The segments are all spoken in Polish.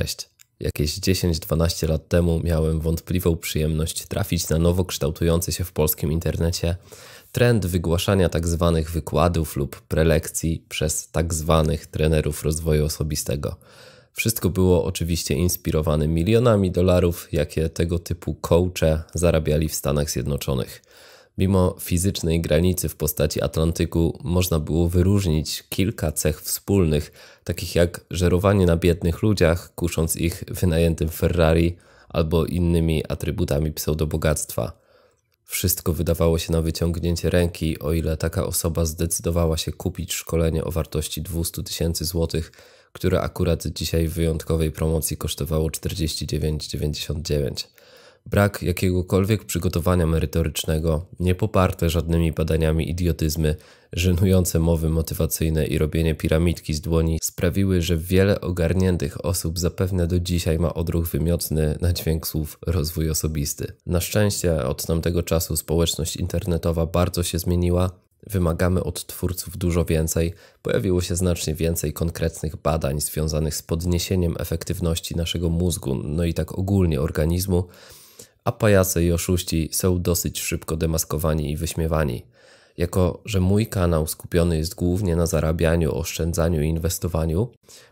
Cześć. Jakieś 10-12 lat temu miałem wątpliwą przyjemność trafić na nowo kształtujący się w polskim internecie trend wygłaszania tzw. Tak wykładów lub prelekcji przez tzw. Tak trenerów rozwoju osobistego. Wszystko było oczywiście inspirowane milionami dolarów, jakie tego typu coache zarabiali w Stanach Zjednoczonych. Mimo fizycznej granicy w postaci Atlantyku można było wyróżnić kilka cech wspólnych, takich jak żerowanie na biednych ludziach, kusząc ich wynajętym Ferrari albo innymi atrybutami pseudobogactwa. Wszystko wydawało się na wyciągnięcie ręki, o ile taka osoba zdecydowała się kupić szkolenie o wartości 200 tysięcy złotych, które akurat dzisiaj w wyjątkowej promocji kosztowało 49,99 brak jakiegokolwiek przygotowania merytorycznego, niepoparte żadnymi badaniami idiotyzmy, żenujące mowy motywacyjne i robienie piramidki z dłoni sprawiły, że wiele ogarniętych osób zapewne do dzisiaj ma odruch wymiotny na dźwięk słów rozwój osobisty. Na szczęście od tamtego czasu społeczność internetowa bardzo się zmieniła, Wymagamy od twórców dużo więcej. Pojawiło się znacznie więcej konkretnych badań związanych z podniesieniem efektywności naszego mózgu, no i tak ogólnie organizmu, a pajacy i oszuści są dosyć szybko demaskowani i wyśmiewani. Jako, że mój kanał skupiony jest głównie na zarabianiu, oszczędzaniu i inwestowaniu,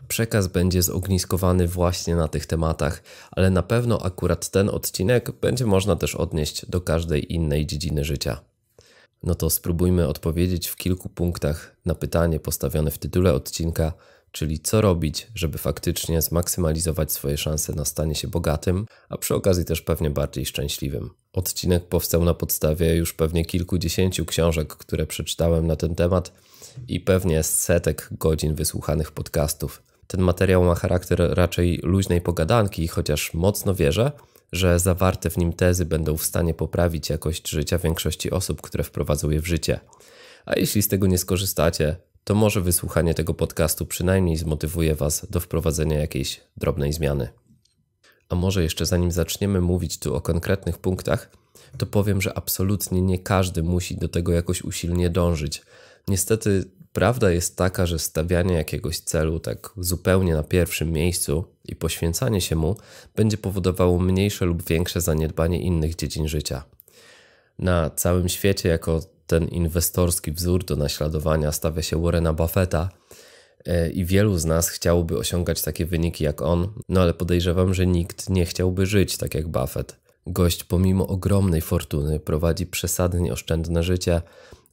przekaz będzie zogniskowany właśnie na tych tematach, ale na pewno akurat ten odcinek będzie można też odnieść do każdej innej dziedziny życia. No to spróbujmy odpowiedzieć w kilku punktach na pytanie postawione w tytule odcinka, czyli co robić, żeby faktycznie zmaksymalizować swoje szanse na stanie się bogatym, a przy okazji też pewnie bardziej szczęśliwym. Odcinek powstał na podstawie już pewnie kilkudziesięciu książek, które przeczytałem na ten temat i pewnie setek godzin wysłuchanych podcastów. Ten materiał ma charakter raczej luźnej pogadanki, chociaż mocno wierzę, że zawarte w nim tezy będą w stanie poprawić jakość życia większości osób, które wprowadzą je w życie. A jeśli z tego nie skorzystacie, to może wysłuchanie tego podcastu przynajmniej zmotywuje Was do wprowadzenia jakiejś drobnej zmiany. A może jeszcze zanim zaczniemy mówić tu o konkretnych punktach, to powiem, że absolutnie nie każdy musi do tego jakoś usilnie dążyć. Niestety prawda jest taka, że stawianie jakiegoś celu tak zupełnie na pierwszym miejscu i poświęcanie się mu będzie powodowało mniejsze lub większe zaniedbanie innych dziedzin życia. Na całym świecie jako ten inwestorski wzór do naśladowania stawia się Warrena Buffetta e, i wielu z nas chciałoby osiągać takie wyniki jak on, no ale podejrzewam, że nikt nie chciałby żyć tak jak Buffett. Gość pomimo ogromnej fortuny prowadzi przesadnie oszczędne życie,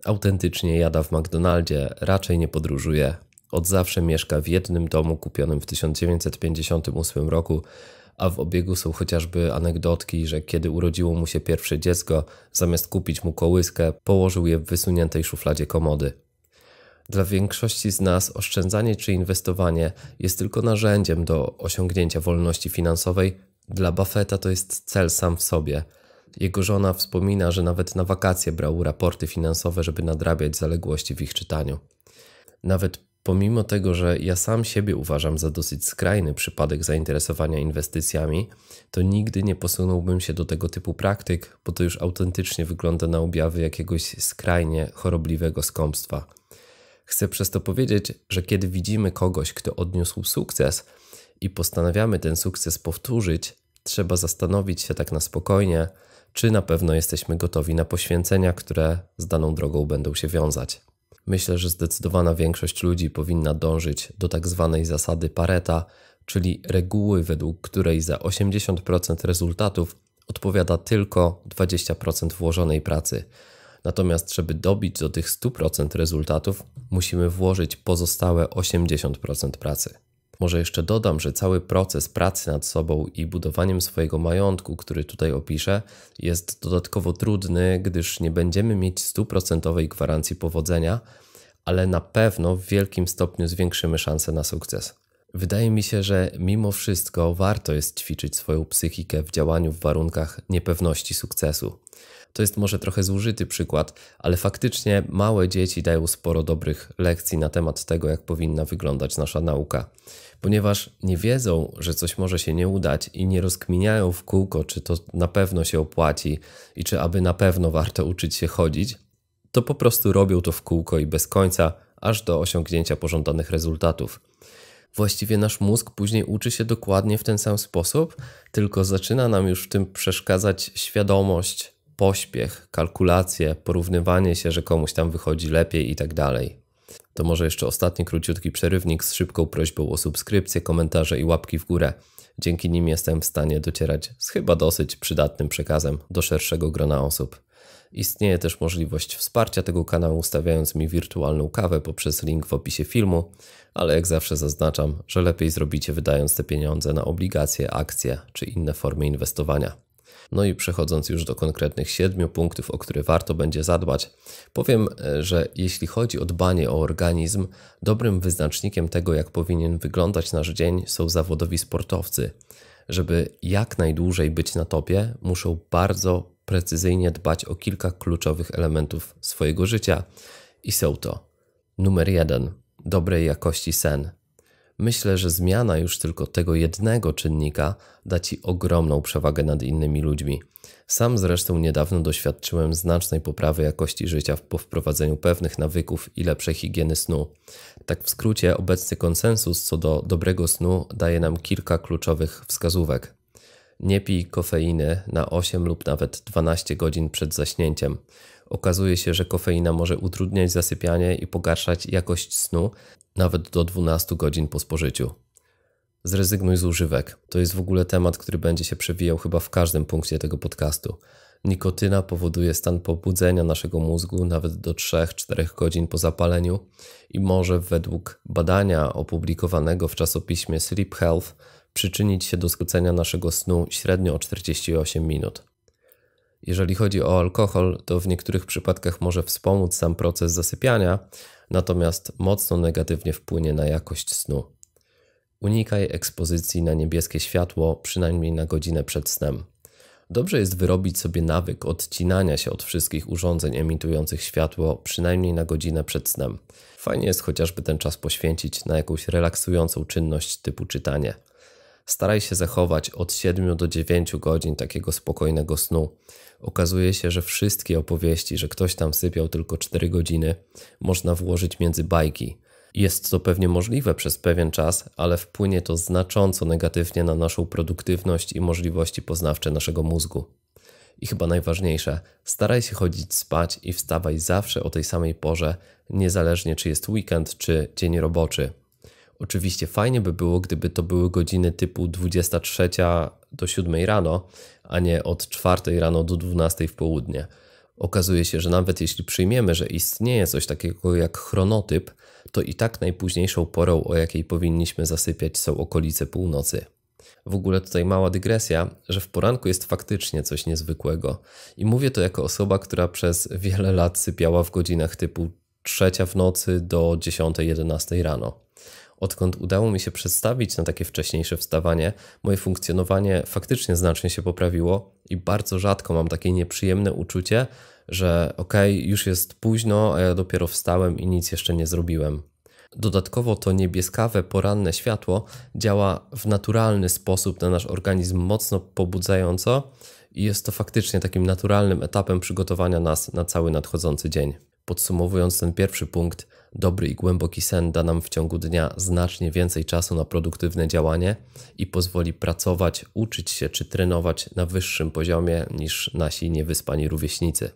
autentycznie jada w McDonaldzie, raczej nie podróżuje. Od zawsze mieszka w jednym domu kupionym w 1958 roku a w obiegu są chociażby anegdotki, że kiedy urodziło mu się pierwsze dziecko, zamiast kupić mu kołyskę, położył je w wysuniętej szufladzie komody. Dla większości z nas oszczędzanie czy inwestowanie jest tylko narzędziem do osiągnięcia wolności finansowej. Dla Buffetta to jest cel sam w sobie. Jego żona wspomina, że nawet na wakacje brał raporty finansowe, żeby nadrabiać zaległości w ich czytaniu. Nawet Pomimo tego, że ja sam siebie uważam za dosyć skrajny przypadek zainteresowania inwestycjami, to nigdy nie posunąłbym się do tego typu praktyk, bo to już autentycznie wygląda na objawy jakiegoś skrajnie chorobliwego skąpstwa. Chcę przez to powiedzieć, że kiedy widzimy kogoś, kto odniósł sukces i postanawiamy ten sukces powtórzyć, trzeba zastanowić się tak na spokojnie, czy na pewno jesteśmy gotowi na poświęcenia, które z daną drogą będą się wiązać. Myślę, że zdecydowana większość ludzi powinna dążyć do tak zwanej zasady Pareta, czyli reguły, według której za 80% rezultatów odpowiada tylko 20% włożonej pracy. Natomiast, żeby dobić do tych 100% rezultatów, musimy włożyć pozostałe 80% pracy. Może jeszcze dodam, że cały proces pracy nad sobą i budowaniem swojego majątku, który tutaj opiszę, jest dodatkowo trudny, gdyż nie będziemy mieć stuprocentowej gwarancji powodzenia, ale na pewno w wielkim stopniu zwiększymy szanse na sukces. Wydaje mi się, że mimo wszystko warto jest ćwiczyć swoją psychikę w działaniu w warunkach niepewności sukcesu. To jest może trochę zużyty przykład, ale faktycznie małe dzieci dają sporo dobrych lekcji na temat tego, jak powinna wyglądać nasza nauka. Ponieważ nie wiedzą, że coś może się nie udać i nie rozkminiają w kółko, czy to na pewno się opłaci i czy aby na pewno warto uczyć się chodzić, to po prostu robią to w kółko i bez końca, aż do osiągnięcia pożądanych rezultatów. Właściwie nasz mózg później uczy się dokładnie w ten sam sposób, tylko zaczyna nam już w tym przeszkadzać świadomość pośpiech, kalkulacje, porównywanie się, że komuś tam wychodzi lepiej i tak dalej. To może jeszcze ostatni króciutki przerywnik z szybką prośbą o subskrypcję, komentarze i łapki w górę. Dzięki nim jestem w stanie docierać z chyba dosyć przydatnym przekazem do szerszego grona osób. Istnieje też możliwość wsparcia tego kanału stawiając mi wirtualną kawę poprzez link w opisie filmu, ale jak zawsze zaznaczam, że lepiej zrobicie wydając te pieniądze na obligacje, akcje czy inne formy inwestowania. No i przechodząc już do konkretnych siedmiu punktów, o które warto będzie zadbać, powiem, e, że jeśli chodzi o dbanie o organizm, dobrym wyznacznikiem tego, jak powinien wyglądać nasz dzień, są zawodowi sportowcy. Żeby jak najdłużej być na topie, muszą bardzo precyzyjnie dbać o kilka kluczowych elementów swojego życia i są to numer jeden: dobrej jakości sen. Myślę, że zmiana już tylko tego jednego czynnika da ci ogromną przewagę nad innymi ludźmi. Sam zresztą niedawno doświadczyłem znacznej poprawy jakości życia po wprowadzeniu pewnych nawyków i lepszej higieny snu. Tak w skrócie, obecny konsensus co do dobrego snu daje nam kilka kluczowych wskazówek. Nie pij kofeiny na 8 lub nawet 12 godzin przed zaśnięciem. Okazuje się, że kofeina może utrudniać zasypianie i pogarszać jakość snu, nawet do 12 godzin po spożyciu. Zrezygnuj z używek. To jest w ogóle temat, który będzie się przewijał chyba w każdym punkcie tego podcastu. Nikotyna powoduje stan pobudzenia naszego mózgu nawet do 3-4 godzin po zapaleniu i może według badania opublikowanego w czasopiśmie Sleep Health przyczynić się do skrócenia naszego snu średnio o 48 minut. Jeżeli chodzi o alkohol, to w niektórych przypadkach może wspomóc sam proces zasypiania, natomiast mocno negatywnie wpłynie na jakość snu. Unikaj ekspozycji na niebieskie światło przynajmniej na godzinę przed snem. Dobrze jest wyrobić sobie nawyk odcinania się od wszystkich urządzeń emitujących światło przynajmniej na godzinę przed snem. Fajnie jest chociażby ten czas poświęcić na jakąś relaksującą czynność typu czytanie. Staraj się zachować od 7 do 9 godzin takiego spokojnego snu. Okazuje się, że wszystkie opowieści, że ktoś tam sypiał tylko 4 godziny, można włożyć między bajki. Jest to pewnie możliwe przez pewien czas, ale wpłynie to znacząco negatywnie na naszą produktywność i możliwości poznawcze naszego mózgu. I chyba najważniejsze, staraj się chodzić spać i wstawaj zawsze o tej samej porze, niezależnie czy jest weekend czy dzień roboczy. Oczywiście fajnie by było, gdyby to były godziny typu 23 do 7 rano, a nie od 4 rano do 12 w południe. Okazuje się, że nawet jeśli przyjmiemy, że istnieje coś takiego jak chronotyp, to i tak najpóźniejszą porą, o jakiej powinniśmy zasypiać, są okolice północy. W ogóle tutaj mała dygresja, że w poranku jest faktycznie coś niezwykłego. I mówię to jako osoba, która przez wiele lat sypiała w godzinach typu trzecia w nocy do 10-11 rano. Odkąd udało mi się przestawić na takie wcześniejsze wstawanie, moje funkcjonowanie faktycznie znacznie się poprawiło i bardzo rzadko mam takie nieprzyjemne uczucie, że okej, okay, już jest późno, a ja dopiero wstałem i nic jeszcze nie zrobiłem. Dodatkowo to niebieskawe poranne światło działa w naturalny sposób na nasz organizm mocno pobudzająco i jest to faktycznie takim naturalnym etapem przygotowania nas na cały nadchodzący dzień. Podsumowując ten pierwszy punkt, Dobry i głęboki sen da nam w ciągu dnia znacznie więcej czasu na produktywne działanie i pozwoli pracować, uczyć się czy trenować na wyższym poziomie niż nasi niewyspani rówieśnicy.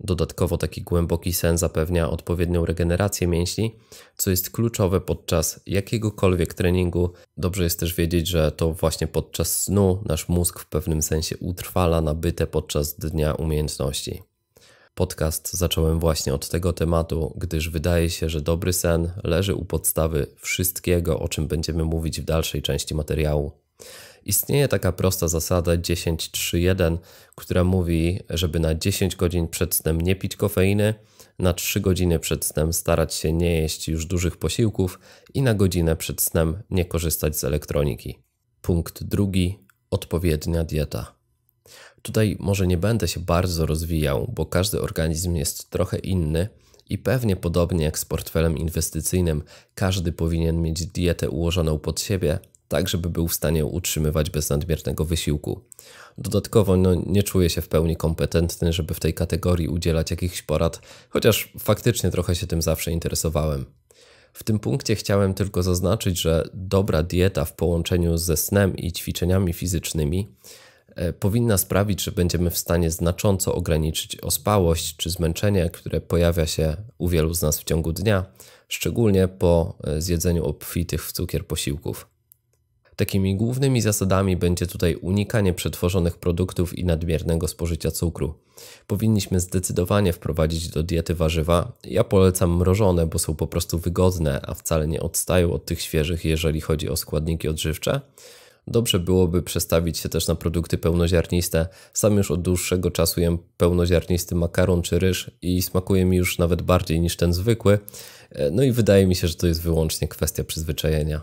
Dodatkowo taki głęboki sen zapewnia odpowiednią regenerację mięśni, co jest kluczowe podczas jakiegokolwiek treningu. Dobrze jest też wiedzieć, że to właśnie podczas snu nasz mózg w pewnym sensie utrwala nabyte podczas dnia umiejętności. Podcast zacząłem właśnie od tego tematu, gdyż wydaje się, że dobry sen leży u podstawy wszystkiego, o czym będziemy mówić w dalszej części materiału. Istnieje taka prosta zasada 10-3-1, która mówi, żeby na 10 godzin przed snem nie pić kofeiny, na 3 godziny przed snem starać się nie jeść już dużych posiłków i na godzinę przed snem nie korzystać z elektroniki. Punkt drugi: odpowiednia dieta. Tutaj może nie będę się bardzo rozwijał, bo każdy organizm jest trochę inny i pewnie podobnie jak z portfelem inwestycyjnym, każdy powinien mieć dietę ułożoną pod siebie, tak żeby był w stanie utrzymywać bez nadmiernego wysiłku. Dodatkowo no, nie czuję się w pełni kompetentny, żeby w tej kategorii udzielać jakichś porad, chociaż faktycznie trochę się tym zawsze interesowałem. W tym punkcie chciałem tylko zaznaczyć, że dobra dieta w połączeniu ze snem i ćwiczeniami fizycznymi E, powinna sprawić, że będziemy w stanie znacząco ograniczyć ospałość czy zmęczenie, które pojawia się u wielu z nas w ciągu dnia, szczególnie po e, zjedzeniu obfitych w cukier posiłków. Takimi głównymi zasadami będzie tutaj unikanie przetworzonych produktów i nadmiernego spożycia cukru. Powinniśmy zdecydowanie wprowadzić do diety warzywa. Ja polecam mrożone, bo są po prostu wygodne, a wcale nie odstają od tych świeżych, jeżeli chodzi o składniki odżywcze. Dobrze byłoby przestawić się też na produkty pełnoziarniste. Sam już od dłuższego czasu jem pełnoziarnisty makaron czy ryż i smakuje mi już nawet bardziej niż ten zwykły. E, no i wydaje mi się, że to jest wyłącznie kwestia przyzwyczajenia.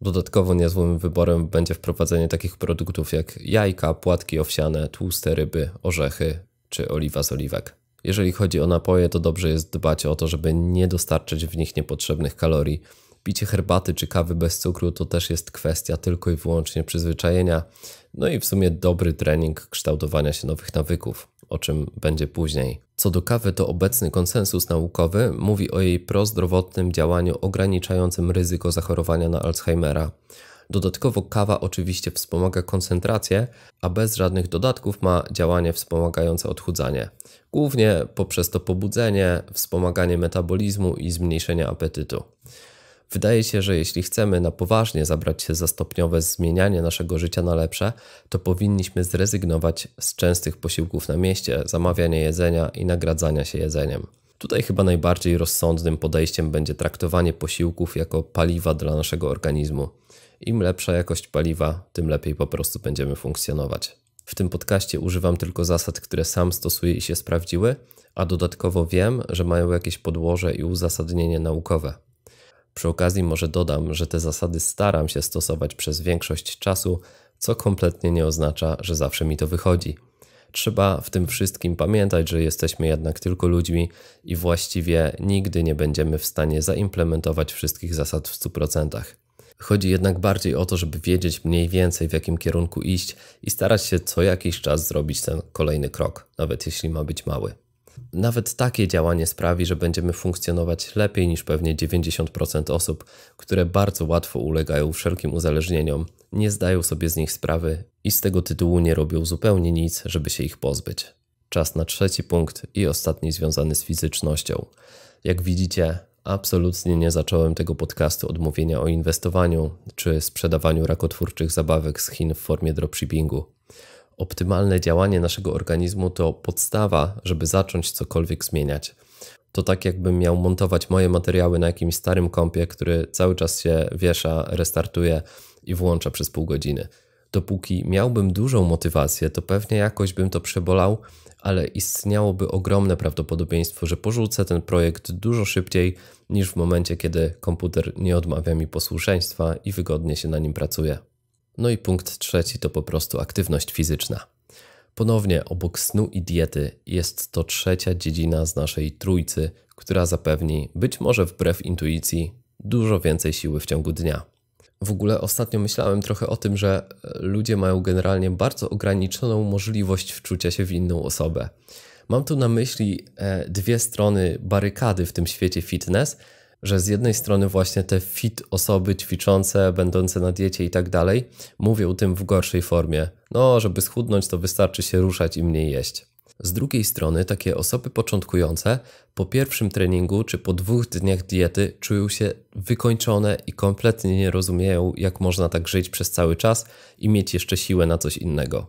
Dodatkowo niezłym wyborem będzie wprowadzenie takich produktów jak jajka, płatki owsiane, tłuste ryby, orzechy czy oliwa z oliwek. Jeżeli chodzi o napoje, to dobrze jest dbać o to, żeby nie dostarczyć w nich niepotrzebnych kalorii. Picie herbaty czy kawy bez cukru to też jest kwestia tylko i wyłącznie przyzwyczajenia, no i w sumie dobry trening kształtowania się nowych nawyków, o czym będzie później. Co do kawy, to obecny konsensus naukowy mówi o jej prozdrowotnym działaniu ograniczającym ryzyko zachorowania na Alzheimera. Dodatkowo kawa oczywiście wspomaga koncentrację, a bez żadnych dodatków ma działanie wspomagające odchudzanie. Głównie poprzez to pobudzenie, wspomaganie metabolizmu i zmniejszenie apetytu. Wydaje się, że jeśli chcemy na poważnie zabrać się za stopniowe zmienianie naszego życia na lepsze, to powinniśmy zrezygnować z częstych posiłków na mieście, zamawiania jedzenia i nagradzania się jedzeniem. Tutaj chyba najbardziej rozsądnym podejściem będzie traktowanie posiłków jako paliwa dla naszego organizmu. Im lepsza jakość paliwa, tym lepiej po prostu będziemy funkcjonować. W tym podcaście używam tylko zasad, które sam stosuję i się sprawdziły, a dodatkowo wiem, że mają jakieś podłoże i uzasadnienie naukowe. Przy okazji może dodam, że te zasady staram się stosować przez większość czasu, co kompletnie nie oznacza, że zawsze mi to wychodzi. Trzeba w tym wszystkim pamiętać, że jesteśmy jednak tylko ludźmi i właściwie nigdy nie będziemy w stanie zaimplementować wszystkich zasad w 100%. Chodzi jednak bardziej o to, żeby wiedzieć mniej więcej w jakim kierunku iść i starać się co jakiś czas zrobić ten kolejny krok, nawet jeśli ma być mały. Nawet takie działanie sprawi, że będziemy funkcjonować lepiej niż pewnie 90% osób, które bardzo łatwo ulegają wszelkim uzależnieniom, nie zdają sobie z nich sprawy i z tego tytułu nie robią zupełnie nic, żeby się ich pozbyć. Czas na trzeci punkt i ostatni związany z fizycznością. Jak widzicie, absolutnie nie zacząłem tego podcastu od mówienia o inwestowaniu czy sprzedawaniu rakotwórczych zabawek z Chin w formie dropshippingu optymalne działanie naszego organizmu to podstawa, żeby zacząć cokolwiek zmieniać. To tak jakbym miał montować moje materiały na jakimś starym kompie, który cały czas się wiesza, restartuje i włącza przez pół godziny. Dopóki miałbym dużą motywację, to pewnie jakoś bym to przebolał, ale istniałoby ogromne prawdopodobieństwo, że porzucę ten projekt dużo szybciej niż w momencie, kiedy komputer nie odmawia mi posłuszeństwa i wygodnie się na nim pracuje. No i punkt trzeci to po prostu aktywność fizyczna. Ponownie obok snu i diety jest to trzecia dziedzina z naszej trójcy, która zapewni, być może wbrew intuicji, dużo więcej siły w ciągu dnia. W ogóle ostatnio myślałem trochę o tym, że e, ludzie mają generalnie bardzo ograniczoną możliwość wczucia się w inną osobę. Mam tu na myśli e, dwie strony barykady w tym świecie fitness, że z jednej strony właśnie te fit osoby ćwiczące, będące na diecie i tak dalej, mówią tym w gorszej formie. No, żeby schudnąć, to wystarczy się ruszać i mniej jeść. Z drugiej strony, takie osoby początkujące po pierwszym treningu czy po dwóch dniach diety czują się wykończone i kompletnie nie rozumieją, jak można tak żyć przez cały czas i mieć jeszcze siłę na coś innego.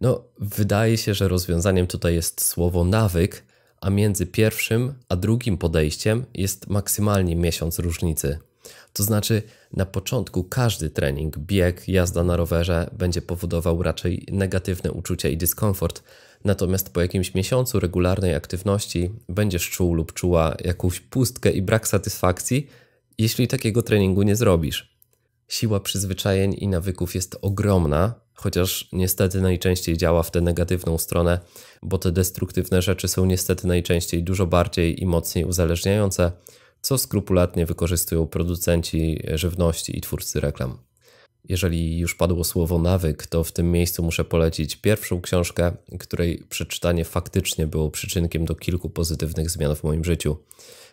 No, wydaje się, że rozwiązaniem tutaj jest słowo nawyk, a między pierwszym a drugim podejściem jest maksymalnie miesiąc różnicy. To znaczy, na początku każdy trening, bieg, jazda na rowerze będzie powodował raczej negatywne uczucia i dyskomfort, natomiast po jakimś miesiącu regularnej aktywności będziesz czuł lub czuła jakąś pustkę i brak satysfakcji, jeśli takiego treningu nie zrobisz. Siła przyzwyczajeń i nawyków jest ogromna, chociaż niestety najczęściej działa w tę negatywną stronę, bo te destruktywne rzeczy są niestety najczęściej dużo bardziej i mocniej uzależniające, co skrupulatnie wykorzystują producenci żywności i twórcy reklam. Jeżeli już padło słowo nawyk, to w tym miejscu muszę polecić pierwszą książkę, której przeczytanie faktycznie było przyczynkiem do kilku pozytywnych zmian w moim życiu.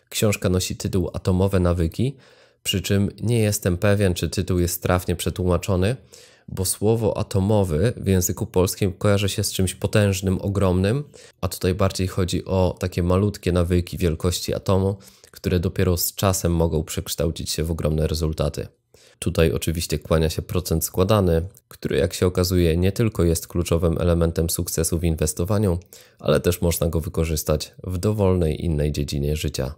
Książka nosi tytuł Atomowe nawyki, przy czym nie jestem pewien, czy tytuł jest trafnie przetłumaczony, bo słowo atomowy w języku polskim kojarzy się z czymś potężnym, ogromnym, a tutaj bardziej chodzi o takie malutkie nawyki wielkości atomu, które dopiero z czasem mogą przekształcić się w ogromne rezultaty. Tutaj oczywiście kłania się procent składany, który jak się okazuje nie tylko jest kluczowym elementem sukcesu w inwestowaniu, ale też można go wykorzystać w dowolnej innej dziedzinie życia.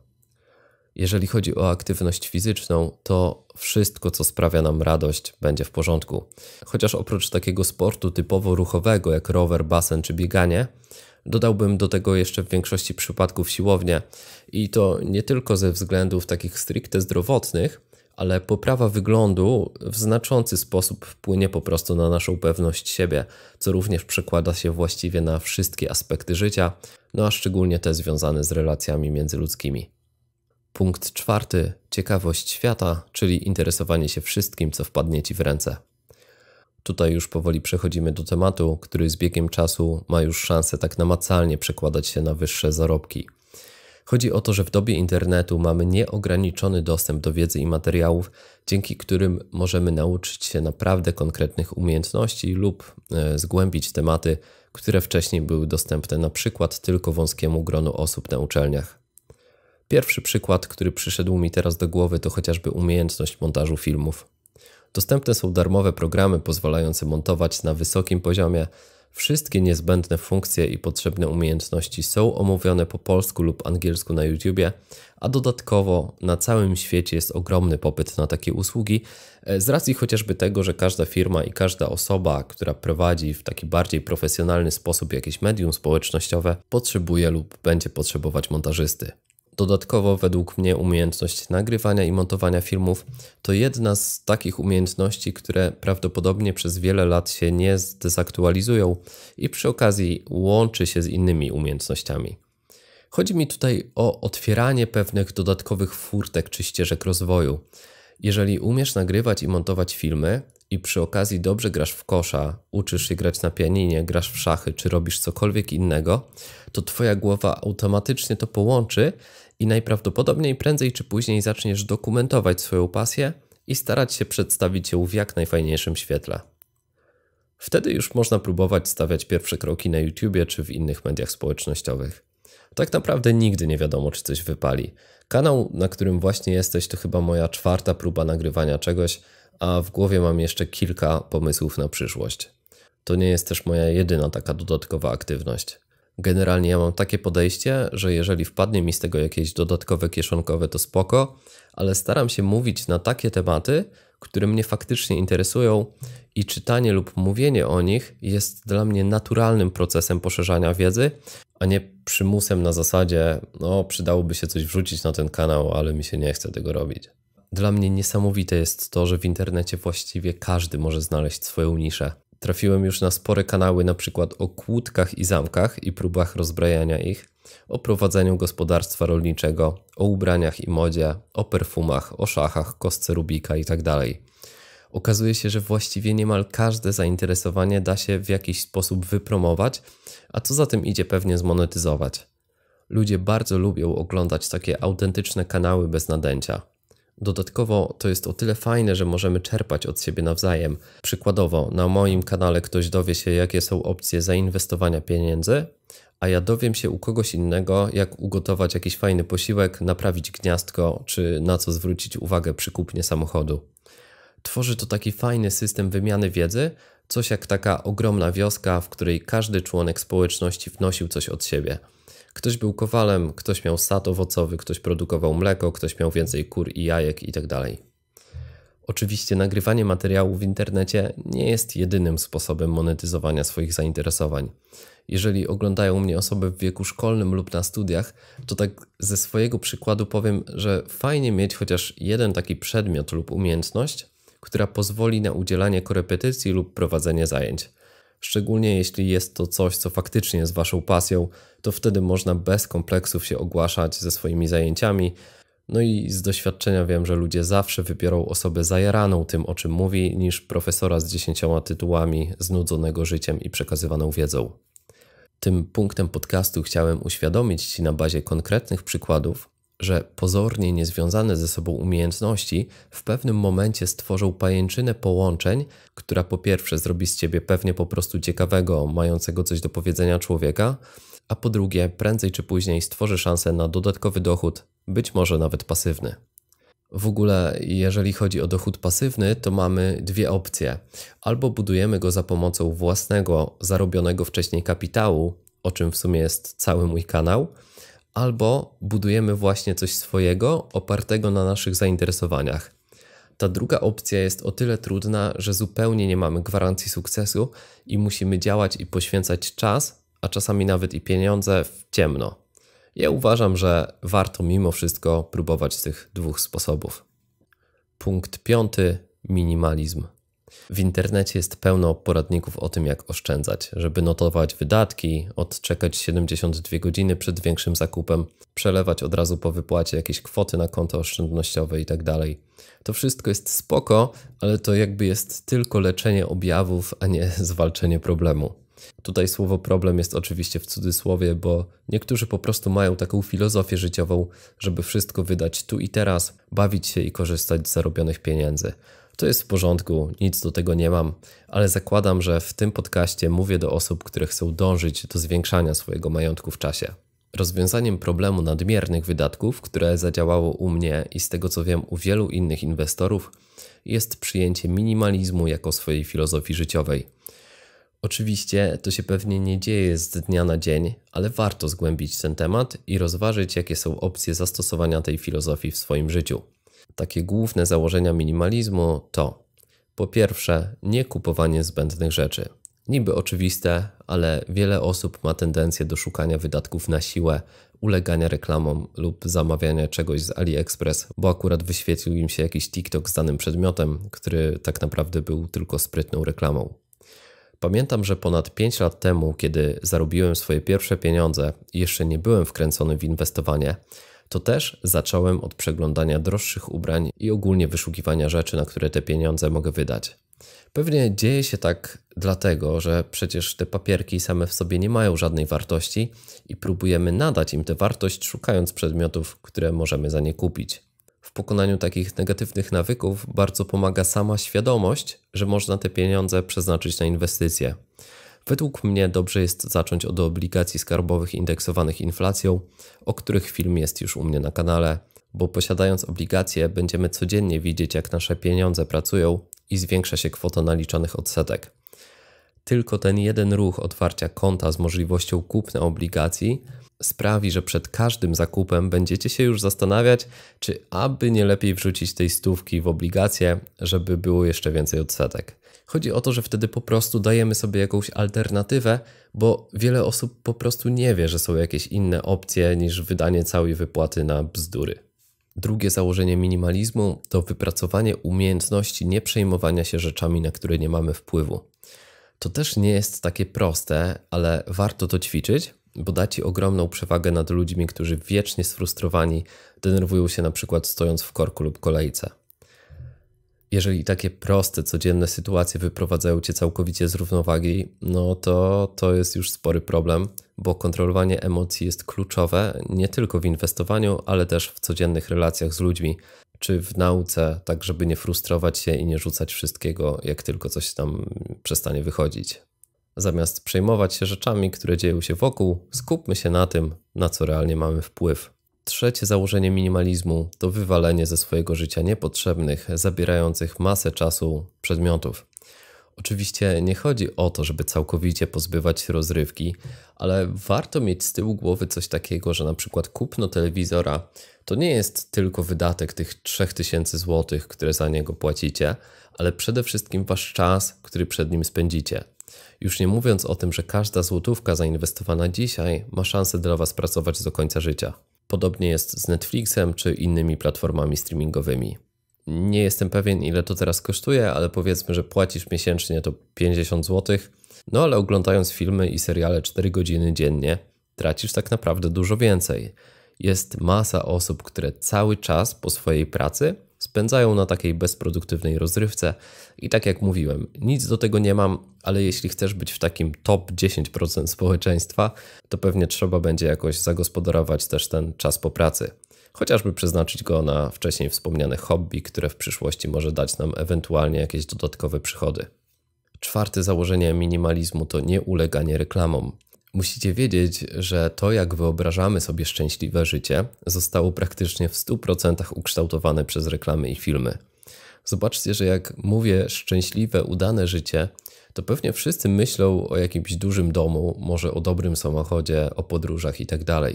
Jeżeli chodzi o aktywność fizyczną, to wszystko, co sprawia nam radość, będzie w porządku. Chociaż oprócz takiego sportu typowo ruchowego, jak rower, basen czy bieganie, dodałbym do tego jeszcze w większości przypadków siłownię. I to nie tylko ze względów takich stricte zdrowotnych, ale poprawa wyglądu w znaczący sposób wpłynie po prostu na naszą pewność siebie, co również przekłada się właściwie na wszystkie aspekty życia, no a szczególnie te związane z relacjami międzyludzkimi. Punkt czwarty ciekawość świata, czyli interesowanie się wszystkim, co wpadnie ci w ręce. Tutaj już powoli przechodzimy do tematu, który z biegiem czasu ma już szansę tak namacalnie przekładać się na wyższe zarobki. Chodzi o to, że w dobie internetu mamy nieograniczony dostęp do wiedzy i materiałów, dzięki którym możemy nauczyć się naprawdę konkretnych umiejętności lub e, zgłębić tematy, które wcześniej były dostępne na przykład tylko wąskiemu gronu osób na uczelniach. Pierwszy przykład, który przyszedł mi teraz do głowy, to chociażby umiejętność montażu filmów. Dostępne są darmowe programy pozwalające montować na wysokim poziomie. Wszystkie niezbędne funkcje i potrzebne umiejętności są omówione po polsku lub angielsku na YouTubie, a dodatkowo na całym świecie jest ogromny popyt na takie usługi, e, z racji chociażby tego, że każda firma i każda osoba, która prowadzi w taki bardziej profesjonalny sposób jakieś medium społecznościowe, potrzebuje lub będzie potrzebować montażysty. Dodatkowo, według mnie, umiejętność nagrywania i montowania filmów to jedna z takich umiejętności, które prawdopodobnie przez wiele lat się nie zdezaktualizują i przy okazji łączy się z innymi umiejętnościami. Chodzi mi tutaj o otwieranie pewnych dodatkowych furtek czy ścieżek rozwoju. Jeżeli umiesz nagrywać i montować filmy i przy okazji dobrze grasz w kosza, uczysz się grać na pianinie, grasz w szachy czy robisz cokolwiek innego, to twoja głowa automatycznie to połączy i najprawdopodobniej prędzej czy później zaczniesz dokumentować swoją pasję i starać się przedstawić ją w jak najfajniejszym świetle. Wtedy już można próbować stawiać pierwsze kroki na YouTubie czy w innych mediach społecznościowych. Tak naprawdę nigdy nie wiadomo, czy coś wypali. Kanał, na którym właśnie jesteś, to chyba moja czwarta próba nagrywania czegoś, a w głowie mam jeszcze kilka pomysłów na przyszłość. To nie jest też moja jedyna taka dodatkowa aktywność. Generalnie ja mam takie podejście, że jeżeli wpadnie mi z tego jakieś dodatkowe kieszonkowe, to spoko, ale staram się mówić na takie tematy, które mnie faktycznie interesują i czytanie lub mówienie o nich jest dla mnie naturalnym procesem poszerzania wiedzy, a nie przymusem na zasadzie, no przydałoby się coś wrzucić na ten kanał, ale mi się nie chce tego robić. Dla mnie niesamowite jest to, że w internecie właściwie każdy może znaleźć swoją niszę. Trafiłem już na spore kanały, na przykład o kłódkach i zamkach i próbach rozbrajania ich, o prowadzeniu gospodarstwa rolniczego, o ubraniach i modzie, o perfumach, o szachach, kostce Rubika itd. Tak Okazuje się, że właściwie niemal każde zainteresowanie da się w jakiś sposób wypromować, a co za tym idzie pewnie zmonetyzować. Ludzie bardzo lubią oglądać takie autentyczne kanały bez nadęcia. Dodatkowo to jest o tyle fajne, że możemy czerpać od siebie nawzajem. Przykładowo, na moim kanale ktoś dowie się, jakie są opcje zainwestowania pieniędzy, a ja dowiem się u kogoś innego, jak ugotować jakiś fajny posiłek, naprawić gniazdko, czy na co zwrócić uwagę przy kupnie samochodu. Tworzy to taki fajny system wymiany wiedzy, coś jak taka ogromna wioska, w której każdy członek społeczności wnosił coś od siebie. Ktoś był kowalem, ktoś miał sad owocowy, ktoś produkował mleko, ktoś miał więcej kur i jajek itd. Tak Oczywiście nagrywanie materiału w internecie nie jest jedynym sposobem monetyzowania swoich zainteresowań. Jeżeli oglądają mnie osoby w wieku szkolnym lub na studiach, to tak ze swojego przykładu powiem, że fajnie mieć chociaż jeden taki przedmiot lub umiejętność, która pozwoli na udzielanie korepetycji lub prowadzenie zajęć. Szczególnie jeśli jest to coś, co faktycznie jest Waszą pasją, to wtedy można bez kompleksów się ogłaszać ze swoimi zajęciami. No i z doświadczenia wiem, że ludzie zawsze wybiorą osobę zajaraną tym, o czym mówi, niż profesora z dziesięcioma tytułami, znudzonego życiem i przekazywaną wiedzą. Tym punktem podcastu chciałem uświadomić Ci na bazie konkretnych przykładów, że pozornie niezwiązane ze sobą umiejętności w pewnym momencie stworzą pajęczynę połączeń, która po pierwsze zrobi z ciebie pewnie po prostu ciekawego, mającego coś do powiedzenia człowieka, a po drugie prędzej czy później stworzy szansę na dodatkowy dochód, być może nawet pasywny. W ogóle, jeżeli chodzi o dochód pasywny, to mamy dwie opcje. Albo budujemy go za pomocą własnego, zarobionego wcześniej kapitału, o czym w sumie jest cały mój kanał, albo budujemy właśnie coś swojego, opartego na naszych zainteresowaniach. Ta druga opcja jest o tyle trudna, że zupełnie nie mamy gwarancji sukcesu i musimy działać i poświęcać czas, a czasami nawet i pieniądze w ciemno. Ja uważam, że warto mimo wszystko próbować tych dwóch sposobów. Punkt piąty minimalizm. W internecie jest pełno poradników o tym, jak oszczędzać, żeby notować wydatki, odczekać 72 godziny przed większym zakupem, przelewać od razu po wypłacie jakieś kwoty na konto oszczędnościowe itd. Tak to wszystko jest spoko, ale to jakby jest tylko leczenie objawów, a nie zwalczenie problemu. Tutaj słowo problem jest oczywiście w cudzysłowie, bo niektórzy po prostu mają taką filozofię życiową, żeby wszystko wydać tu i teraz, bawić się i korzystać z zarobionych pieniędzy to jest w porządku, nic do tego nie mam, ale zakładam, że w tym podcaście mówię do osób, które chcą dążyć do zwiększania swojego majątku w czasie. Rozwiązaniem problemu nadmiernych wydatków, które zadziałało u mnie i z tego co wiem u wielu innych inwestorów, jest przyjęcie minimalizmu jako swojej filozofii życiowej. Oczywiście to się pewnie nie dzieje z dnia na dzień, ale warto zgłębić ten temat i rozważyć, jakie są opcje zastosowania tej filozofii w swoim życiu. Takie główne założenia minimalizmu to po pierwsze nie kupowanie zbędnych rzeczy. Niby oczywiste, ale wiele osób ma tendencję do szukania wydatków na siłę, ulegania reklamom lub zamawiania czegoś z AliExpress, bo akurat wyświetlił im się jakiś TikTok z danym przedmiotem, który tak naprawdę był tylko sprytną reklamą. Pamiętam, że ponad 5 lat temu, kiedy zarobiłem swoje pierwsze pieniądze, jeszcze nie byłem wkręcony w inwestowanie, to też zacząłem od przeglądania droższych ubrań i ogólnie wyszukiwania rzeczy, na które te pieniądze mogę wydać. Pewnie dzieje się tak dlatego, że przecież te papierki same w sobie nie mają żadnej wartości i próbujemy nadać im tę wartość, szukając przedmiotów, które możemy za nie kupić. W pokonaniu takich negatywnych nawyków bardzo pomaga sama świadomość, że można te pieniądze przeznaczyć na inwestycje. Według mnie dobrze jest zacząć od obligacji skarbowych indeksowanych inflacją, o których film jest już u mnie na kanale, bo posiadając obligacje będziemy codziennie widzieć jak nasze pieniądze pracują i zwiększa się kwota naliczanych odsetek. Tylko ten jeden ruch otwarcia konta z możliwością kupna obligacji sprawi, że przed każdym zakupem będziecie się już zastanawiać, czy aby nie lepiej wrzucić tej stówki w obligacje, żeby było jeszcze więcej odsetek. Chodzi o to, że wtedy po prostu dajemy sobie jakąś alternatywę, bo wiele osób po prostu nie wie, że są jakieś inne opcje niż wydanie całej wypłaty na bzdury. Drugie założenie minimalizmu to wypracowanie umiejętności nie przejmowania się rzeczami, na które nie mamy wpływu. To też nie jest takie proste, ale warto to ćwiczyć, bo da ci ogromną przewagę nad ludźmi, którzy wiecznie sfrustrowani denerwują się na przykład stojąc w korku lub kolejce jeżeli takie proste, codzienne sytuacje wyprowadzają cię całkowicie z równowagi, no to to jest już spory problem, bo kontrolowanie emocji jest kluczowe nie tylko w inwestowaniu, ale też w codziennych relacjach z ludźmi, czy w nauce, tak żeby nie frustrować się i nie rzucać wszystkiego, jak tylko coś tam przestanie wychodzić. Zamiast przejmować się rzeczami, które dzieją się wokół, skupmy się na tym, na co realnie mamy wpływ. Trzecie założenie minimalizmu to wywalenie ze swojego życia niepotrzebnych, zabierających masę czasu przedmiotów. Oczywiście nie chodzi o to, żeby całkowicie pozbywać się rozrywki, ale warto mieć z tyłu głowy coś takiego, że na przykład kupno telewizora to nie jest tylko wydatek tych 3000 zł, które za niego płacicie, ale przede wszystkim wasz czas, który przed nim spędzicie. Już nie mówiąc o tym, że każda złotówka zainwestowana dzisiaj ma szansę dla was pracować do końca życia. Podobnie jest z Netflixem czy innymi platformami streamingowymi. Nie jestem pewien, ile to teraz kosztuje, ale powiedzmy, że płacisz miesięcznie to 50 zł. No ale oglądając filmy i seriale 4 godziny dziennie, tracisz tak naprawdę dużo więcej. Jest masa osób, które cały czas po swojej pracy spędzają na takiej bezproduktywnej rozrywce. I tak jak mówiłem, nic do tego nie mam, ale jeśli chcesz być w takim top 10% społeczeństwa, to pewnie trzeba będzie jakoś zagospodarować też ten czas po pracy. Chociażby przeznaczyć go na wcześniej wspomniane hobby, które w przyszłości może dać nam ewentualnie jakieś dodatkowe przychody. Czwarte założenie minimalizmu to nieuleganie reklamom. Musicie wiedzieć, że to, jak wyobrażamy sobie szczęśliwe życie, zostało praktycznie w 100% ukształtowane przez reklamy i filmy. Zobaczcie, że jak mówię szczęśliwe, udane życie, to pewnie wszyscy myślą o jakimś dużym domu, może o dobrym samochodzie, o podróżach itd. Tak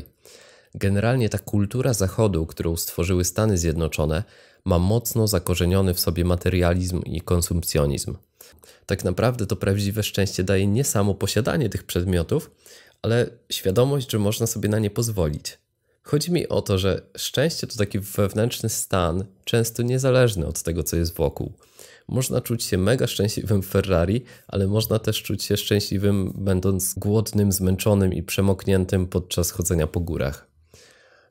Generalnie ta kultura zachodu, którą stworzyły Stany Zjednoczone, ma mocno zakorzeniony w sobie materializm i konsumpcjonizm. Tak naprawdę to prawdziwe szczęście daje nie samo posiadanie tych przedmiotów, ale świadomość, że można sobie na nie pozwolić. Chodzi mi o to, że szczęście to taki wewnętrzny stan, często niezależny od tego, co jest wokół. Można czuć się mega szczęśliwym w Ferrari, ale można też czuć się szczęśliwym, będąc głodnym, zmęczonym i przemokniętym podczas chodzenia po górach.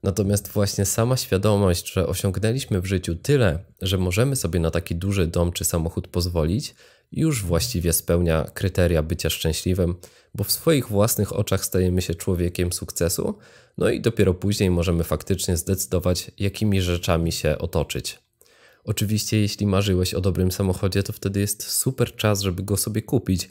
Natomiast właśnie sama świadomość, że osiągnęliśmy w życiu tyle, że możemy sobie na taki duży dom czy samochód pozwolić, już właściwie spełnia kryteria bycia szczęśliwym, bo w swoich własnych oczach stajemy się człowiekiem sukcesu, no i dopiero później możemy faktycznie zdecydować, jakimi rzeczami się otoczyć. Oczywiście, jeśli marzyłeś o dobrym samochodzie, to wtedy jest super czas, żeby go sobie kupić.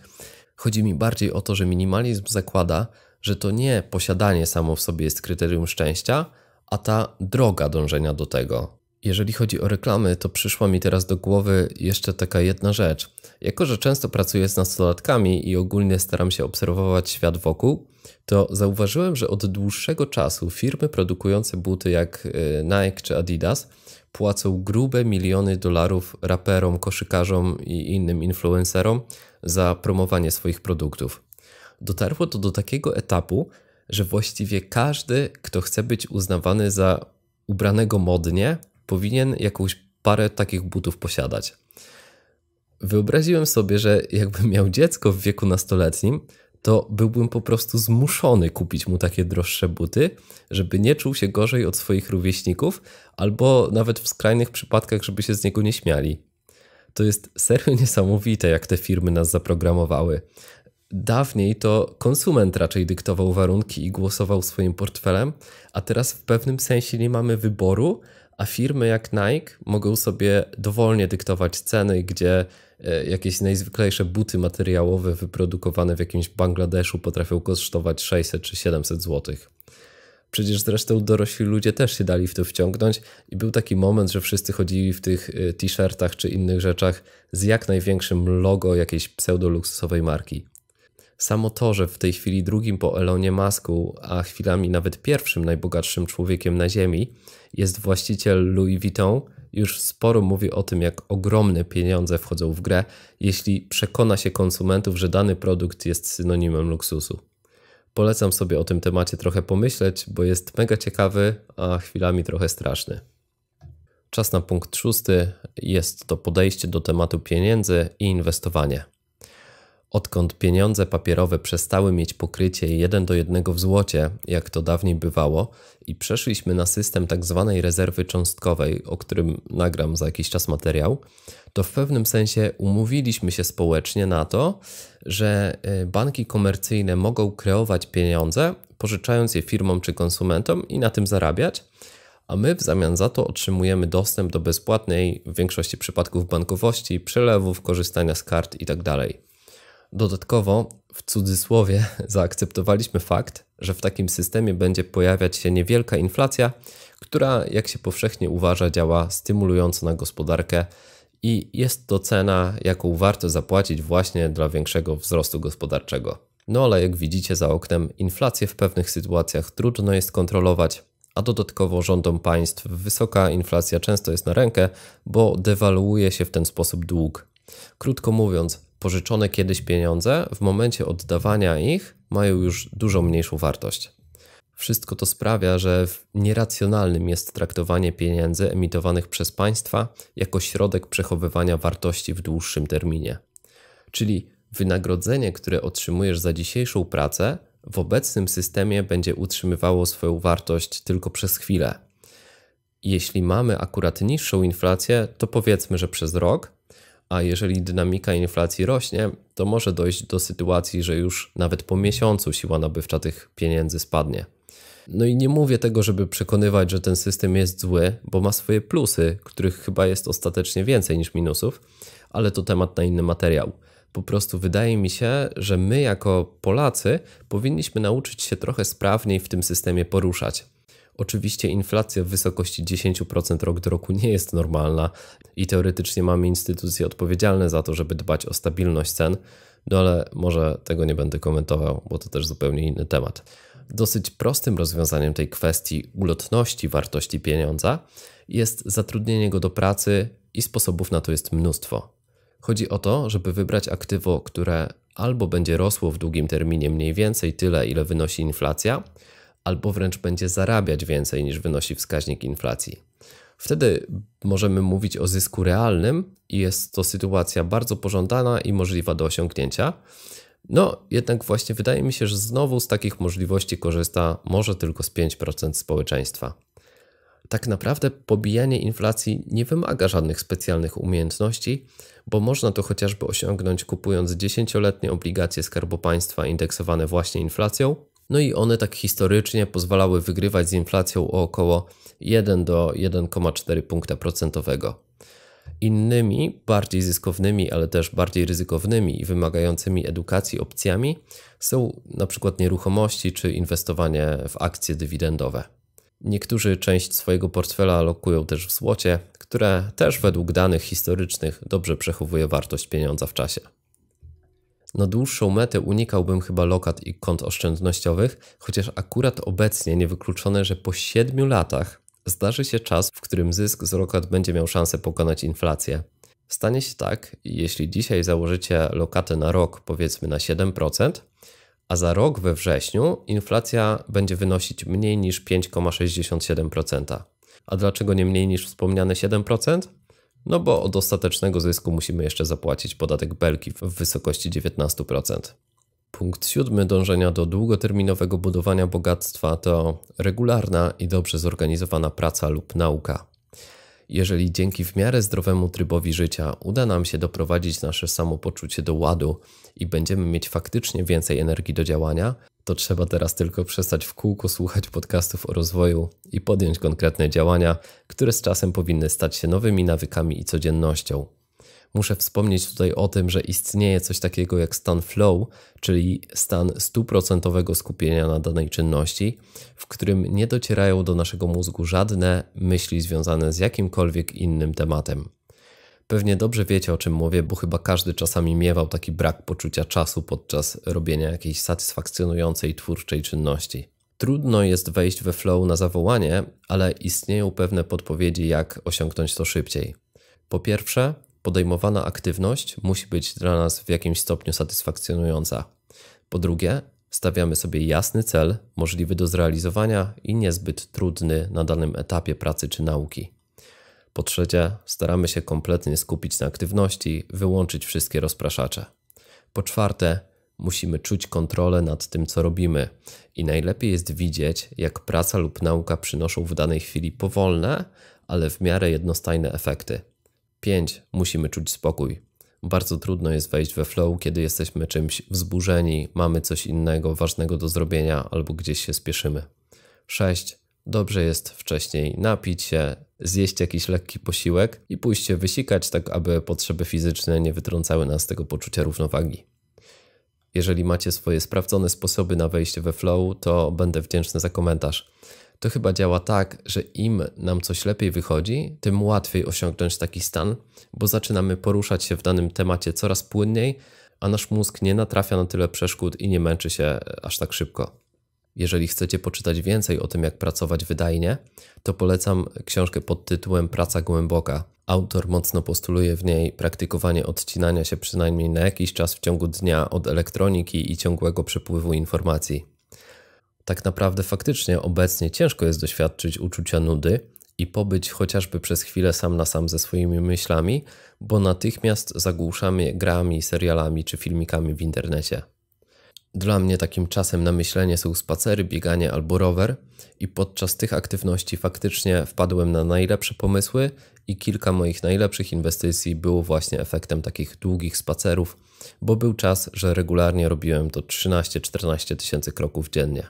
Chodzi mi bardziej o to, że minimalizm zakłada, że to nie posiadanie samo w sobie jest kryterium szczęścia, a ta droga dążenia do tego. Jeżeli chodzi o reklamy, to przyszła mi teraz do głowy jeszcze taka jedna rzecz. Jako, że często pracuję z nastolatkami i ogólnie staram się obserwować świat wokół, to zauważyłem, że od dłuższego czasu firmy produkujące buty jak y, Nike czy Adidas płacą grube miliony dolarów raperom, koszykarzom i innym influencerom za promowanie swoich produktów. Dotarło to do takiego etapu, że właściwie każdy, kto chce być uznawany za ubranego modnie, powinien jakąś parę takich butów posiadać. Wyobraziłem sobie, że jakbym miał dziecko w wieku nastoletnim, to byłbym po prostu zmuszony kupić mu takie droższe buty, żeby nie czuł się gorzej od swoich rówieśników, albo nawet w skrajnych przypadkach, żeby się z niego nie śmiali. To jest serio niesamowite, jak te firmy nas zaprogramowały, Dawniej to konsument raczej dyktował warunki i głosował swoim portfelem, a teraz w pewnym sensie nie mamy wyboru, a firmy jak Nike mogą sobie dowolnie dyktować ceny, gdzie e, jakieś najzwyklejsze buty materiałowe wyprodukowane w jakimś Bangladeszu potrafią kosztować 600 czy 700 zł. Przecież zresztą dorośli ludzie też się dali w to wciągnąć i był taki moment, że wszyscy chodzili w tych e, t-shirtach czy innych rzeczach z jak największym logo jakiejś pseudoluksusowej marki. Samo to, że w tej chwili drugim po Elonie Masku, a chwilami nawet pierwszym najbogatszym człowiekiem na Ziemi, jest właściciel Louis Vuitton, już sporo mówi o tym, jak ogromne pieniądze wchodzą w grę, jeśli przekona się konsumentów, że dany produkt jest synonimem luksusu. Polecam sobie o tym temacie trochę pomyśleć, bo jest mega ciekawy, a chwilami trochę straszny. Czas na punkt szósty jest to podejście do tematu pieniędzy i inwestowanie. Odkąd pieniądze papierowe przestały mieć pokrycie 1 do 1 w złocie, jak to dawniej bywało, i przeszliśmy na system tzw. Tak rezerwy cząstkowej, o którym nagram za jakiś czas materiał, to w pewnym sensie umówiliśmy się społecznie na to, że y, banki komercyjne mogą kreować pieniądze, pożyczając je firmom czy konsumentom i na tym zarabiać, a my w zamian za to otrzymujemy dostęp do bezpłatnej w większości przypadków bankowości, przelewów, korzystania z kart itd. Tak Dodatkowo, w cudzysłowie, zaakceptowaliśmy fakt, że w takim systemie będzie pojawiać się niewielka inflacja, która, jak się powszechnie uważa, działa stymulująco na gospodarkę i jest to cena, jaką warto zapłacić właśnie dla większego wzrostu gospodarczego. No ale jak widzicie za oknem, inflację w pewnych sytuacjach trudno jest kontrolować, a dodatkowo rządom państw wysoka inflacja często jest na rękę, bo dewaluuje się w ten sposób dług. Krótko mówiąc, pożyczone kiedyś pieniądze w momencie oddawania ich mają już dużo mniejszą wartość. Wszystko to sprawia, że nieracjonalnym jest traktowanie pieniędzy emitowanych przez państwa jako środek przechowywania wartości w dłuższym terminie. Czyli wynagrodzenie, które otrzymujesz za dzisiejszą pracę, w obecnym systemie będzie utrzymywało swoją wartość tylko przez chwilę. Jeśli mamy akurat niższą inflację, to powiedzmy, że przez rok, a jeżeli dynamika inflacji rośnie, to może dojść do sytuacji, że już nawet po miesiącu siła nabywcza tych pieniędzy spadnie. No i nie mówię tego, żeby przekonywać, że ten system jest zły, bo ma swoje plusy, których chyba jest ostatecznie więcej niż minusów, ale to temat na inny materiał. Po prostu wydaje mi się, że my jako Polacy powinniśmy nauczyć się trochę sprawniej w tym systemie poruszać. Oczywiście inflacja w wysokości 10% rok do roku nie jest normalna i teoretycznie mamy instytucje odpowiedzialne za to, żeby dbać o stabilność cen, no ale może tego nie będę komentował, bo to też zupełnie inny temat. Dosyć prostym rozwiązaniem tej kwestii ulotności wartości pieniądza jest zatrudnienie go do pracy i sposobów na to jest mnóstwo. Chodzi o to, żeby wybrać aktywo, które albo będzie rosło w długim terminie mniej więcej tyle, ile wynosi inflacja, albo wręcz będzie zarabiać więcej niż wynosi wskaźnik inflacji. Wtedy możemy mówić o zysku realnym i jest to sytuacja bardzo pożądana i możliwa do osiągnięcia. No, jednak właśnie wydaje mi się, że znowu z takich możliwości korzysta może tylko z 5% społeczeństwa. Tak naprawdę pobijanie inflacji nie wymaga żadnych specjalnych umiejętności, bo można to chociażby osiągnąć kupując 10-letnie obligacje Skarbu Państwa indeksowane właśnie inflacją no i one tak historycznie pozwalały wygrywać z inflacją o około 1 do 1,4 punkta procentowego. Innymi, bardziej zyskownymi, ale też bardziej ryzykownymi i wymagającymi edukacji opcjami są na przykład nieruchomości czy inwestowanie w akcje dywidendowe. Niektórzy część swojego portfela lokują też w złocie, które też według danych historycznych dobrze przechowuje wartość pieniądza w czasie. Na dłuższą metę unikałbym chyba lokat i kont oszczędnościowych, chociaż akurat obecnie niewykluczone, że po 7 latach zdarzy się czas, w którym zysk z lokat będzie miał szansę pokonać inflację. Stanie się tak, jeśli dzisiaj założycie lokatę na rok powiedzmy na 7%, a za rok we wrześniu inflacja będzie wynosić mniej niż 5,67%. A dlaczego nie mniej niż wspomniane 7%? No bo od ostatecznego zysku musimy jeszcze zapłacić podatek belki w wysokości 19%. Punkt siódmy dążenia do długoterminowego budowania bogactwa to regularna i dobrze zorganizowana praca lub nauka. Jeżeli dzięki w miarę zdrowemu trybowi życia uda nam się doprowadzić nasze samopoczucie do ładu i będziemy mieć faktycznie więcej energii do działania, to trzeba teraz tylko przestać w kółko słuchać podcastów o rozwoju i podjąć konkretne działania, które z czasem powinny stać się nowymi nawykami i codziennością. Muszę wspomnieć tutaj o tym, że istnieje coś takiego jak stan flow, czyli stan stuprocentowego skupienia na danej czynności, w którym nie docierają do naszego mózgu żadne myśli związane z jakimkolwiek innym tematem. Pewnie dobrze wiecie o czym mówię, bo chyba każdy czasami miewał taki brak poczucia czasu podczas robienia jakiejś satysfakcjonującej twórczej czynności. Trudno jest wejść we flow na zawołanie, ale istnieją pewne podpowiedzi, jak osiągnąć to szybciej. Po pierwsze, podejmowana aktywność musi być dla nas w jakimś stopniu satysfakcjonująca. Po drugie, stawiamy sobie jasny cel, możliwy do zrealizowania i niezbyt trudny na danym etapie pracy czy nauki. Po trzecie, staramy się kompletnie skupić na aktywności, wyłączyć wszystkie rozpraszacze. Po czwarte, musimy czuć kontrolę nad tym, co robimy i najlepiej jest widzieć, jak praca lub nauka przynoszą w danej chwili powolne, ale w miarę jednostajne efekty. 5. Musimy czuć spokój. Bardzo trudno jest wejść we flow, kiedy jesteśmy czymś wzburzeni, mamy coś innego ważnego do zrobienia albo gdzieś się spieszymy. 6. Dobrze jest wcześniej napić się, zjeść jakiś lekki posiłek i pójść się wysikać, tak aby potrzeby fizyczne nie wytrącały nas z tego poczucia równowagi. Jeżeli macie swoje sprawdzone sposoby na wejście we flow, to będę wdzięczny za komentarz. To chyba działa tak, że im nam coś lepiej wychodzi, tym łatwiej osiągnąć taki stan, bo zaczynamy poruszać się w danym temacie coraz płynniej, a nasz mózg nie natrafia na tyle przeszkód i nie męczy się e, aż tak szybko. Jeżeli chcecie poczytać więcej o tym, jak pracować wydajnie, to polecam książkę pod tytułem Praca głęboka. Autor mocno postuluje w niej praktykowanie odcinania się przynajmniej na jakiś czas w ciągu dnia od elektroniki i ciągłego przepływu informacji. Tak naprawdę faktycznie obecnie ciężko jest doświadczyć uczucia nudy i pobyć chociażby przez chwilę sam na sam ze swoimi myślami, bo natychmiast zagłuszamy grami, serialami czy filmikami w internecie. Dla mnie takim czasem na myślenie są spacery, bieganie albo rower i podczas tych aktywności faktycznie wpadłem na najlepsze pomysły i kilka moich najlepszych inwestycji było właśnie efektem takich długich spacerów, bo był czas, że regularnie robiłem to 13-14 tysięcy kroków dziennie.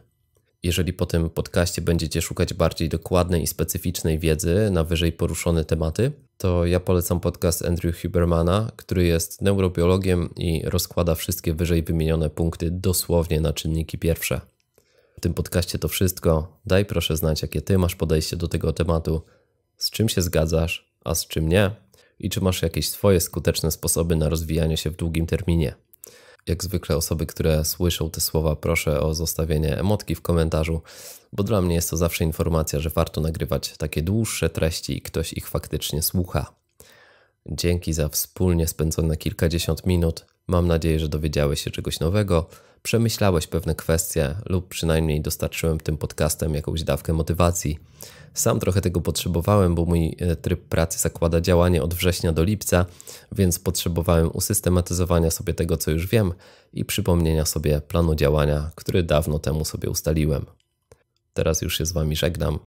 Jeżeli po tym podcaście będziecie szukać bardziej dokładnej i specyficznej wiedzy na wyżej poruszone tematy, to ja polecam podcast Andrew Hubermana, który jest neurobiologiem i rozkłada wszystkie wyżej wymienione punkty dosłownie na czynniki pierwsze. W tym podcaście to wszystko. Daj proszę znać, jakie ty masz podejście do tego tematu, z czym się zgadzasz, a z czym nie, i czy masz jakieś swoje skuteczne sposoby na rozwijanie się w długim terminie. Jak zwykle osoby, które słyszą te słowa, proszę o zostawienie emotki w komentarzu, bo dla mnie jest to zawsze informacja, że warto nagrywać takie dłuższe treści i ktoś ich faktycznie słucha. Dzięki za wspólnie spędzone kilkadziesiąt minut. Mam nadzieję, że dowiedziałeś się czegoś nowego, przemyślałeś pewne kwestie lub przynajmniej dostarczyłem tym podcastem jakąś dawkę motywacji. Sam trochę tego potrzebowałem, bo mój e, tryb pracy zakłada działanie od września do lipca, więc potrzebowałem usystematyzowania sobie tego, co już wiem i przypomnienia sobie planu działania, który dawno temu sobie ustaliłem. Teraz już się z Wami żegnam.